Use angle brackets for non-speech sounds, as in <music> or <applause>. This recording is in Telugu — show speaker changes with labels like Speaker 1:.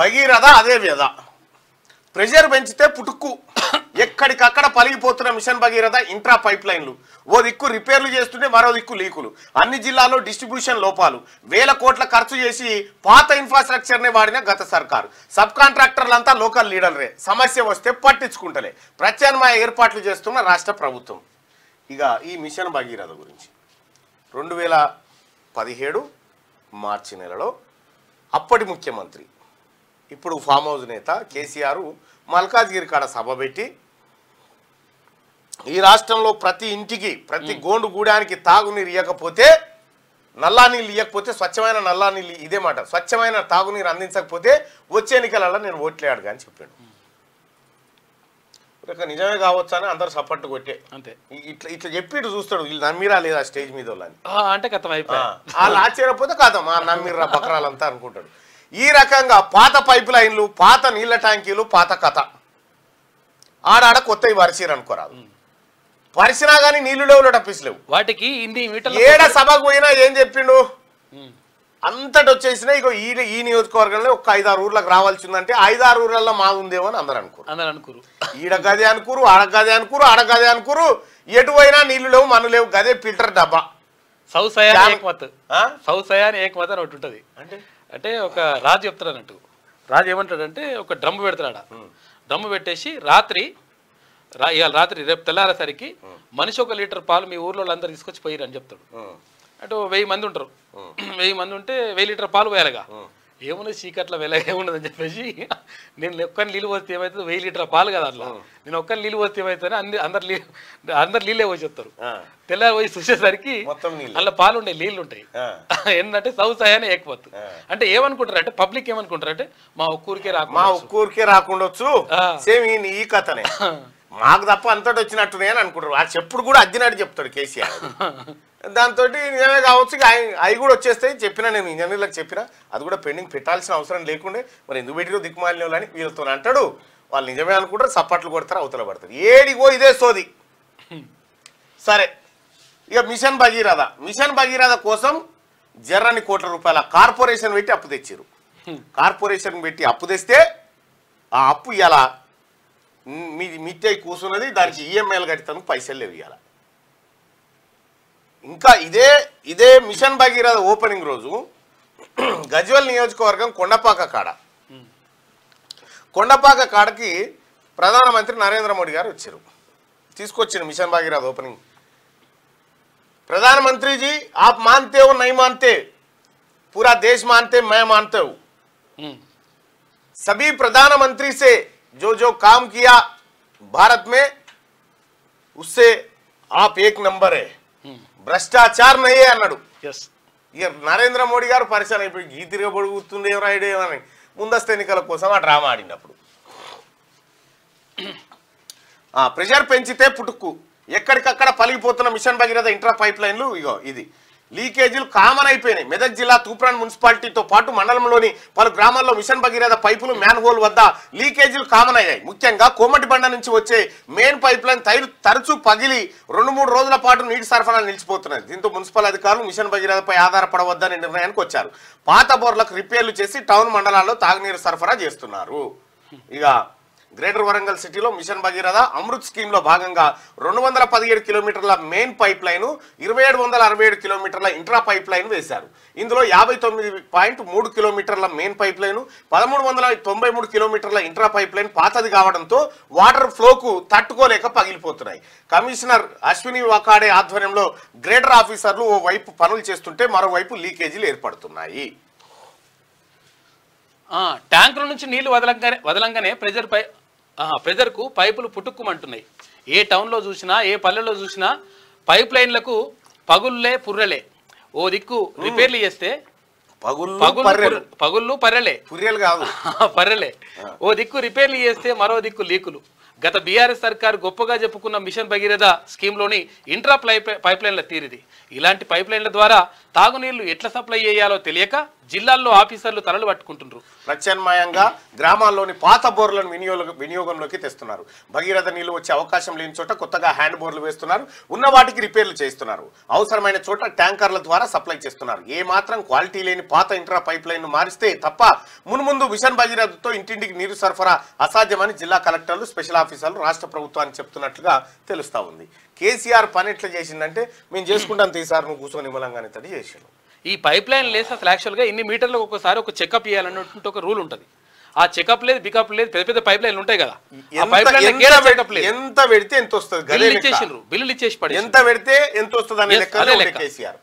Speaker 1: భగీరథ అదే వ్యధ ప్రెషర్ పెంచితే పుట్టుక్కు ఎక్కడికక్కడ పలిగిపోతున్న మిషన్ భగీరథ ఇంట్రా పైప్ లైన్లు ఓ దిక్కు రిపేర్లు చేస్తుంటే మరో దిక్కు లీకులు అన్ని జిల్లాల్లో డిస్ట్రిబ్యూషన్ లోపాలు వేల కోట్ల ఖర్చు చేసి పాత ఇన్ఫ్రాస్ట్రక్చర్ని వాడిన గత సర్కారు సబ్ కాంట్రాక్టర్లంతా లోకల్ లీడర్లే సమస్య వస్తే పట్టించుకుంటలే ప్రత్యామ్నాయ ఏర్పాట్లు చేస్తున్న రాష్ట్ర ప్రభుత్వం ఇక ఈ మిషన్ భగీరథ గురించి రెండు వేల పదిహేడు మార్చి నెలలో అప్పటి ముఖ్యమంత్రి ఇప్పుడు ఫామ్ హౌస్ నేత కేసీఆర్ మల్కాజ్గిరి కాడ సభ పెట్టి ఈ రాష్ట్రంలో ప్రతి ఇంటికి ప్రతి గోండు గూడానికి తాగునీరు ఇవ్వకపోతే నల్లా నీళ్ళు ఇవ్వకపోతే స్వచ్ఛమైన నల్లా నీళ్ళు ఇదే మాట స్వచ్ఛమైన తాగునీరు అందించకపోతే వచ్చే ఎన్నికలలో నేను ఓట్లేడుగా అని చెప్పాడు నిజమే కావచ్చు అని అందరు సపోర్ట్ కొట్టే అంతే ఇట్లా ఇట్లా చెప్పిడు చూస్తాడు వీళ్ళు నమ్మిరా లేదా స్టేజ్ మీద వాళ్ళని అంటే కథం అయిపోయి వాళ్ళు ఆశ్చర్యపోతే కథం నమ్మిరా బకరాలంతా అనుకుంటాడు ఈ రకంగా పాత పైప్ లైన్లు పాత నీళ్ల ట్యాంకీలు పాత కథ ఆడాడ కొత్తవి వరిసిరు అనుకోరాదు కానీ నీళ్లు లేవు టప్పిస్
Speaker 2: వాటికి ఏడ సభకు
Speaker 1: పోయినా ఏం చెప్పిండు అంతటి వచ్చేసినా ఇక ఈ ఈ నియోజకవర్గంలో ఒక ఐదారు ఊర్లకు రావాల్సిందంటే ఐదారు ఊర్లలో ఉందేమో అని అందరు అనుకోరు అందరు అనుకోరు ఈడ గదే అనుకోరు ఆడ గదే అనుకోరు ఆడ గదే అనుకోరు ఎటు నీళ్లు లేవు మన లేవు గదే ఫిల్టర్ డబ్బా
Speaker 2: సౌసయా సయాన్ ఏకమత్ ఏకమత అని ఒకటి ఉంటుంది అంటే అంటే ఒక రాజు చెప్తున్నాడు రాజు ఏమంటాడంటే ఒక డ్రమ్ము పెడతాడు డ్రమ్ము పెట్టేసి రాత్రి ఇవాళ రాత్రి రేపు తెల్లారేసరికి మనిషి ఒక లీటర్ పాలు మీ ఊర్లో అందరు తీసుకొచ్చి పోయిరని చెప్తాడు అంటే వెయ్యి మంది ఉంటారు వెయ్యి మంది ఉంటే వెయ్యి లీటర్ పాలు పోయాలిగా చీకట్లో వెళ్ళ ఏముండదు అని చెప్పేసి నేను ఒక్కరిని నీళ్ళు పోస్తే ఏమవుతుంది వెయ్యి లీటర్ పాలు కదా అట్లా నేను ఒక్కరిని నీళ్ళు పోస్తే ఏమవుతుంది అన్ని అందరు నీళ్ళు అందరు నీళ్ళే పోయి చెప్తారు తెల్లారి పోయి చూసేసరికి అలా పాలు ఉండే నీళ్ళు ఉంటాయి <laughs> ఏంటంటే సౌసాయానే ఏకపోతు అంటే ఏమనుకుంటారు అంటే
Speaker 1: పబ్లిక్ ఏమనుకుంటారు అంటే మా ఒక్కరికే రాకుండా మా ఒక్కరికే రాకుండా సేమ్ ఈ కథనే <laughs> మాకు తప్ప అంతటి వచ్చినట్టునే అని అనుకుంటారు ఆ చెప్పుడు కూడా అద్దినాడు చెప్తాడు కేసీఆర్ <laughs> దాంతో నిజమే కావచ్చు అవి కూడా వచ్చేస్తాయి చెప్పినా నేను ఇంజనీర్లకు చెప్పినా అది కూడా పెండింగ్ పెట్టాల్సిన అవసరం లేకుండే మరి ఎందుకు పెట్టిరో దిక్కుమాలిన అని వీళ్ళతో అంటాడు వాళ్ళు నిజమే అనుకుంటారు సప్పట్లు కొడతారు అవతల పడతారు ఏడిగో ఇదే సోది సరే ఇక మిషన్ భగీరథ మిషన్ భగీరథ కోసం జర్రని కోట్ల రూపాయల కార్పొరేషన్ పెట్టి అప్పు తెచ్చారు కార్పొరేషన్ పెట్టి అప్పు తెస్తే ఆ అప్పు ఇలా మీ మిట్టై కూర్చున్నది దానికి ఈఎంఐలు e కడతాను పైసలు లేవు ఇవ్వాలి इंका इदे इदे मिशन भगीरथ ओपनिंग रोज गजल नियोजक वर्ग को प्रधानमंत्री नरेंद्र मोदी गार्चर तस्कोचर मिशन भागीरथ ओपनिंग प्रधानमंत्री जी आप मानते हो नहीं मानते पूरा देश मानते मैं मानते हूँ सभी प्रधानमंत्री से जो जो काम किया भारत में उससे आप एक नंबर है భ్రష్టాచారం అయ్యే అన్నాడు ఇక నరేంద్ర మోడీ గారు పరిశీలన అయిపోయి ఈ తిరగబడి కూర్చుండే ముందస్తు ఎన్నికల కోసం ఆ డ్రామా ఆడినప్పుడు ప్రెషర్ పెంచితే పుట్టుకు ఎక్కడికక్కడ పలిగిపోతున్న మిషన్ భగీరథ ఇంట్రా పైప్ లైన్లు ఇగో ఇది లీకేజీలు కామన్ అయిపోయినాయి మెదక్ జిల్లా తూప్రాన్ మున్సిపాలిటీతో పాటు మండలంలోని పలు గ్రామాల్లో మిషన్ భగీరథ పైపులు మ్యాన్ హోల్ వద్ద లీకేజీలు కామన్ అయ్యాయి ముఖ్యంగా బండ నుంచి వచ్చే మెయిన్ పైప్ లైన్ తైరు తరచూ పగిలి రెండు మూడు రోజుల పాటు నీటి సరఫరా నిలిచిపోతున్నాయి దీంతో మున్సిపల్ అధికారులు మిషన్ భగీరథపై ఆధారపడవద్దని నిర్ణయానికి వచ్చారు పాత బోర్లకు రిపేర్లు చేసి టౌన్ మండలాల్లో తాగునీరు సరఫరా చేస్తున్నారు ఇక గ్రేటర్ వరంగల్ సిటీలో మిషన్ భగీరథ అమృత్ స్కీమ్లో భాగంగా రెండు వందల పదిహేడు కిలోమీటర్ల మెయిన్ పైప్ లైను ఇరవై ఏడు వందల అరవై ఏడు కిలోమీటర్ల ఇంట్రా పైప్ లైన్ వేశారు ఇందులో యాభై తొమ్మిది పాయింట్ మూడు కిలోమీటర్ల మెయిన్ పైప్ లైను పదమూడు వందల తొంభై మూడు కిలోమీటర్ల ఇంట్రా పైప్ లైన్ పాతది కావడంతో వాటర్ ఫ్లోకు తట్టుకోలేక పగిలిపోతున్నాయి కమిషనర్ అశ్విని వాకాడే ఆధ్వర్యంలో గ్రేటర్ ఆఫీసర్లు ఓ వైపు పనులు చేస్తుంటే మరోవైపు లీకేజీలు ఏర్పడుతున్నాయి
Speaker 2: ట్యాంకుల నుంచి నీళ్లు వదలంగానే వదలంగానే ప్రెజర్ పై కు పైపులు పుట్టుక్కుమంటున్నాయి ఏ టౌన్లో చూసినా ఏ పల్లెలో చూసినా పైప్ లైన్లకు పగుల్లే పుర్రలే ఓ దిక్కు రిపేర్లు చేస్తే పగుళ్ళు పర్రలే పుర్రెలు కాదు <laughs> పర్రెలే ఓ దిక్కు రిపేర్లు చేస్తే మరో దిక్కు లీకులు గత బీఆర్ఎస్ సర్కార్ గొప్పగా చెప్పుకున్న మిషన్ భగీరథ స్కీమ్లోని ఇంట్రా పైప్ పైప్లైన్ల తీరిది ఇలాంటి పైప్లైన్ల ద్వారా తాగునీళ్లు ఎట్లా సప్లై చేయాలో తెలియక జిల్లాల్లో ఆఫీసర్లు తలలు పట్టుకుంటున్నారు
Speaker 1: ప్రత్యామ్నాయంగా గ్రామాల్లోని పాత బోర్లను వినియోగ వినియోగంలోకి తెస్తున్నారు భగీరథ నీళ్లు వచ్చే అవకాశం లేని చోట కొత్తగా హ్యాండ్ బోర్లు వేస్తున్నారు ఉన్న వాటికి రిపేర్లు చేస్తున్నారు అవసరమైన చోట ట్యాంకర్ల ద్వారా సప్లై చేస్తున్నారు ఏ మాత్రం క్వాలిటీ లేని పాత ఇంట్రా పైప్లైన్ మారిస్తే తప్ప మున్ముందు మిషన్ భగీరథతో ఇంటింటికి నీరు సరఫరా అసాధ్యమని జిల్లా కలెక్టర్లు స్పెషల్ ఆఫీస్ ఆఫీసర్లు రాష్ట్ర ప్రభుత్వానికి చెప్తున్నట్లుగా తెలుస్తూ ఉంది కేసీఆర్ పని ఎట్లా చేసిందంటే మేము చేసుకుంటాం తీసారు నువ్వు కూర్చొని ఇవ్వలంగానే తడి చేసాను
Speaker 2: ఈ పైప్ లైన్ లేదు అసలు యాక్చువల్గా ఇన్ని మీటర్లకు ఒక్కసారి ఒక చెకప్ ఇవ్వాలన్నటువంటి ఒక రూల్ ఉంటుంది ఆ చెకప్ లేదు పికప్ లేదు పెద్ద పెద్ద పైప్ లైన్లు ఉంటాయి కదా ఎంత పెడితే ఎంత వస్తుంది బిల్లు ఇచ్చేసిండ్రు బిల్లులు ఇచ్చేసి ఎంత పెడితే ఎంత వస్తుంది అనే కేసీఆర్